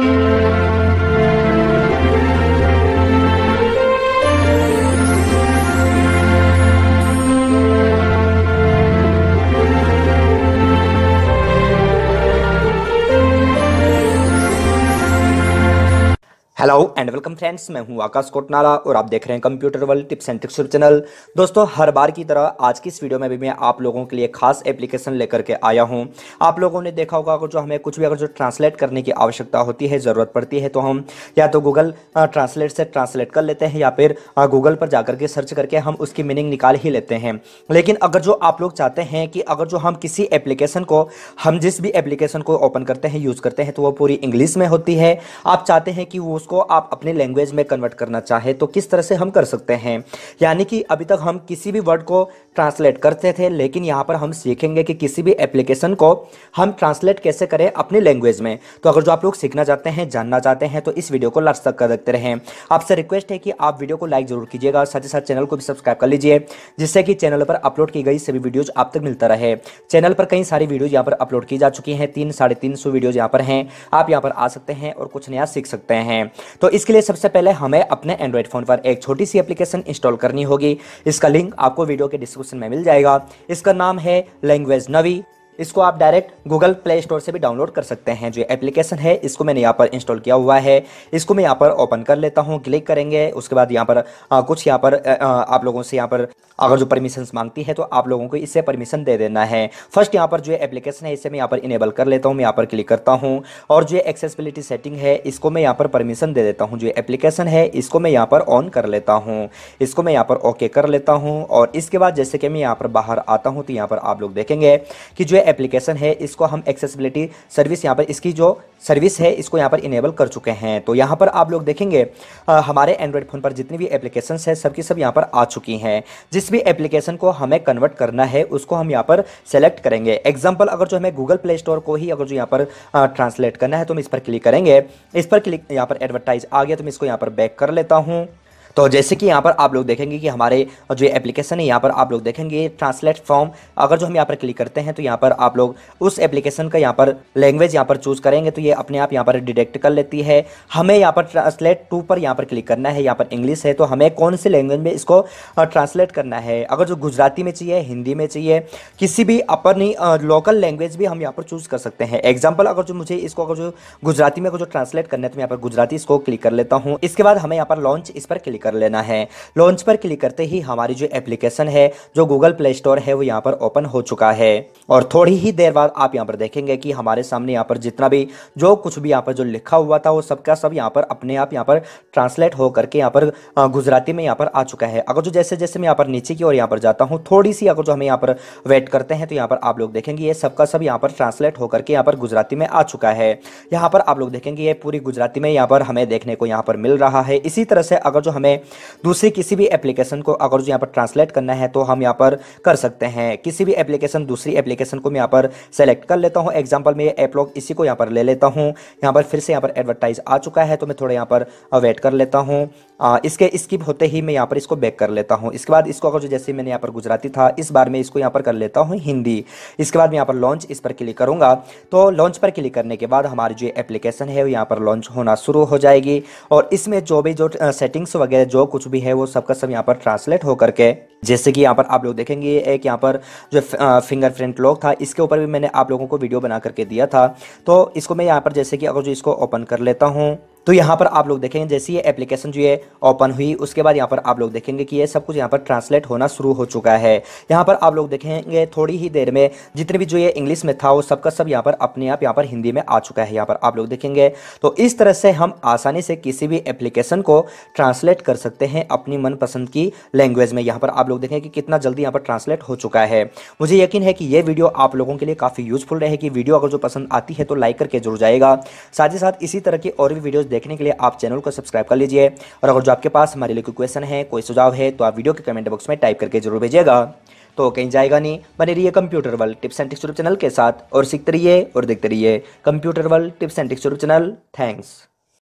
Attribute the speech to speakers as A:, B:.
A: Thank you. Hello and welcome friends मैं हूं आकाश कोटनाला और आप देख रहे हैं computer world tips and tricks channel दोस्तों हर बार की तरह आज की इस वीडियो में भी मैं आप लोगों के लिए खास एप्लीकेशन लेकर के आया हूं आप लोगों ने देखा होगा जो हमें कुछ भी अगर जो ट्रांसलेट करने की आवश्यकता होती है ज़रूरत पड़ती है तो हम या तो गूगल ट्रांसलेट से ट्रांसलेट कर लेते हैं या फिर गूगल पर जाकर के सर्च करके हम उसकी मीनिंग निकाल ही लेते हैं लेकिन अगर जो आप लोग चाहते हैं कि अगर जो हम किसी एप्लीकेशन को हम जिस भी एप्लीकेशन को ओपन करते हैं यूज़ करते हैं तो वो पूरी इंग्लिश में होती है आप चाहते हैं कि वो उसको आप अपने लैंग्वेज में कन्वर्ट करना चाहे तो किस तरह से हम कर सकते हैं यानी कि अभी तक हम किसी भी वर्ड को ट्रांसलेट करते थे लेकिन यहाँ पर हम सीखेंगे कि किसी भी एप्लीकेशन को हम ट्रांसलेट कैसे करें अपने लैंग्वेज में तो अगर जो आप लोग सीखना चाहते हैं जानना चाहते हैं तो इस वीडियो को लास्ट तक कर देखते रहें आपसे रिक्वेस्ट है कि आप वीडियो को लाइक जरूर कीजिएगा और साथ ही साथ चैनल को भी सब्सक्राइब कर लीजिए जिससे कि चैनल पर अपलोड की गई सभी वीडियोज आप तक मिलता रहे चैनल पर कई सारी वीडियोज यहाँ पर अपलोड की जा चुकी हैं तीन साढ़े तीन सौ वीडियोज यहाँ पर हैं आप यहाँ पर आ सकते हैं और कुछ नया सीख सकते हैं तो इसके लिए सबसे पहले हमें अपने एंड्रॉइड फ़ोन पर एक छोटी सी एप्लीकेशन इंस्टॉल करनी होगी इसका लिंक आपको वीडियो के डिस्क्रिप्शन में मिल जाएगा इसका नाम है लैंग्वेज नवी इसको आप डायरेक्ट गूगल प्ले स्टोर से भी डाउनलोड कर सकते हैं जो एप्लीकेशन है इसको मैंने यहाँ पर इंस्टॉल किया हुआ है इसको मैं यहाँ पर ओपन कर लेता हूँ क्लिक करेंगे उसके बाद यहाँ पर आ, कुछ यहाँ पर आ, आप लोगों से यहाँ पर अगर जो परमिशन मांगती है तो आप लोगों को इससे परमिशन दे देना है फर्स्ट यहाँ पर जो एप्लीकेशन है इसे मैं यहाँ पर इनेबल कर लेता हूँ मैं यहाँ पर क्लिक करता हूँ और जो एक्सेसबिलिटी सेटिंग है इसको मैं यहाँ पर परमिशन दे देता हूँ जो एप्लीकेशन है इसको मैं यहाँ पर ऑन कर लेता हूँ इसको मैं यहाँ पर ओके कर लेता हूँ और इसके बाद जैसे कि मैं यहाँ पर बाहर आता हूँ तो यहाँ पर आप लोग देखेंगे कि जो एप्लीकेशन है इसको हम एक्सेसिबिलिटी सर्विस यहाँ पर इसकी जो सर्विस है इसको यहाँ पर इनेबल कर चुके हैं तो यहाँ पर आप लोग देखेंगे आ, हमारे एंड्रॉयड फ़ोन पर जितनी भी एप्लीकेशन है सब सब यहाँ पर आ चुकी हैं जिस भी एप्लीकेशन को हमें कन्वर्ट करना है उसको हम यहाँ पर सेलेक्ट करेंगे एग्जाम्पल अगर जो हमें गूगल प्ले स्टोर को ही अगर जो यहाँ पर ट्रांसलेट करना है तो हम इस पर क्लिक करेंगे इस पर क्लिक यहाँ पर एडवर्टाइज आ गया तो मैं इसको यहाँ पर बैक कर लेता हूँ तो जैसे कि यहाँ पर आप लोग देखेंगे कि हमारे जो एप्लीकेशन है यहाँ पर आप लोग देखेंगे ट्रांसलेट फॉर्म अगर जो हम यहाँ पर क्लिक करते हैं तो यहाँ पर आप लोग उस एप्लीकेशन का यहाँ पर लैंग्वेज यहाँ पर चूज़ करेंगे तो ये अपने आप यहाँ पर डिटेक्ट कर लेती है हमें यहाँ पर ट्रांसलेट टू पर यहाँ पर क्लिक करना है यहाँ पर इंग्लिश है तो हमें कौन से लैंग्वेज में इसको ट्रांसलेट करना है अगर जो गुजराती में चाहिए हिंदी में चाहिए किसी भी अपनी लोकल लैंग्वेज भी हम यहाँ पर चूज़ कर सकते हैं एग्जाम्पल अगर जो मुझे इसको अगर जो गुजराती में जो ट्रांसलेट करना है तो यहाँ पर गुजराती इसको क्लिक कर लेता हूँ इसके बाद हमें यहाँ पर लॉन्च इस पर क्लिक कर लेना है लॉन्च पर क्लिक करते ही हमारी जो एप्लीकेशन है जो गूगल प्ले स्टोर है वो यहाँ पर ओपन हो चुका है और थोड़ी ही देर बाद आप यहाँ पर देखेंगे कि हमारे सामने यहाँ पर जितना भी जो कुछ भी यहाँ पर जो लिखा हुआ था वो सबका सब, यहाँ पर अपने आप यहाँ पर ट्रांसलेट हो करके यहाँ पर गुजराती में यहाँ पर आ चुका है अगर जो जैसे जैसे मैं यहाँ पर नीचे की ओर यहाँ पर जाता हूँ थोड़ी सी अगर जो हम यहाँ पर वेट करते हैं तो यहाँ पर आप लोग देखेंगे ये सबका सब यहाँ पर ट्रांसलेट होकर के यहाँ पर गुजराती में आ चुका है यहाँ पर आप लोग देखेंगे ये पूरी गुजराती में यहाँ पर हमें देखने को यहाँ पर मिल रहा है इसी तरह से अगर जो हमें हमें दूसरी किसी भी एप्लीकेशन को अगर जो यहाँ पर ट्रांसलेट करना है तो हम यहाँ पर कर सकते हैं किसी भी एप्लीकेशन दूसरी एप्लीकेशन को मैं यहाँ पर सेलेक्ट कर लेता हूँ एग्जाम्पल में ऐप लॉग इसी को यहाँ पर ले लेता हूँ यहाँ पर फिर से यहाँ पर एडवर्टाइज आ चुका है तो मैं थोड़ा यहाँ पर वेट कर लेता हूँ इसके स्किप होते ही मैं यहाँ पर इसको बैक कर लेता हूँ इसके बाद इसको अगर जो जैसे मैंने यहाँ पर गुजराती था इस बार मैं इसको यहाँ पर कर लेता हूँ हिंदी इसके बाद मैं यहाँ पर लॉन्च इस पर क्लिक करूँगा तो लॉन्च पर क्लिक करने के बाद हमारी जो एप्लीकेशन है वो यहाँ पर लॉन्च होना शुरू हो जाएगी और इसमें जो भी जो सेटिंग्स वगैरह है जो कुछ भी है वो सबका सब यहाँ पर ट्रांसलेट होकर के जैसे कि यहाँ पर आप लोग देखेंगे एक यहाँ पर जो फिंगरप्रिंट लॉक था इसके ऊपर भी मैंने आप लोगों को वीडियो बना करके दिया था तो इसको मैं यहाँ पर जैसे कि अगर जो इसको ओपन कर लेता हूँ तो यहाँ पर आप लोग देखेंगे जैसे ये एप्लीकेशन जो है ओपन हुई उसके बाद यहाँ पर आप लोग देखेंगे कि ये सब कुछ यहाँ पर ट्रांसलेट होना शुरू हो चुका है यहाँ पर आप लोग देखेंगे थोड़ी ही देर में जितने भी जो ये इंग्लिश में था वो सबका सब यहाँ पर अपने आप यहाँ पर हिंदी में आ चुका है यहाँ पर आप लोग देखेंगे तो इस तरह से हम आसानी से किसी भी एप्लीकेशन को ट्रांसलेट कर सकते हैं अपनी मनपसंद की लैंग्वेज में यहाँ पर आप लोग देखेंगे कि कितना जल्दी यहाँ पर ट्रांसलेट हो चुका है मुझे यकीन है कि ये वीडियो आप लोगों के लिए काफ़ी यूजफुल रहेगी वीडियो अगर जो पसंद आती है तो लाइक करके जरूर जाएगा साथ ही साथ इसी तरह की और भी वीडियोज़ वीडियोज़ देखने के लिए आप चैनल को सब्सक्राइब कर लीजिए और अगर जो आपके पास हमारे लिए कोई क्वेश्चन है कोई सुझाव है तो आप वीडियो के कमेंट बॉक्स में टाइप करके जरूर भेजिएगा तो कहीं जाएगा नहीं बने रहिए computer world tips and tricks channel के साथ और सीखते रहिए और देखते रहिए computer world tips and tricks channel thanks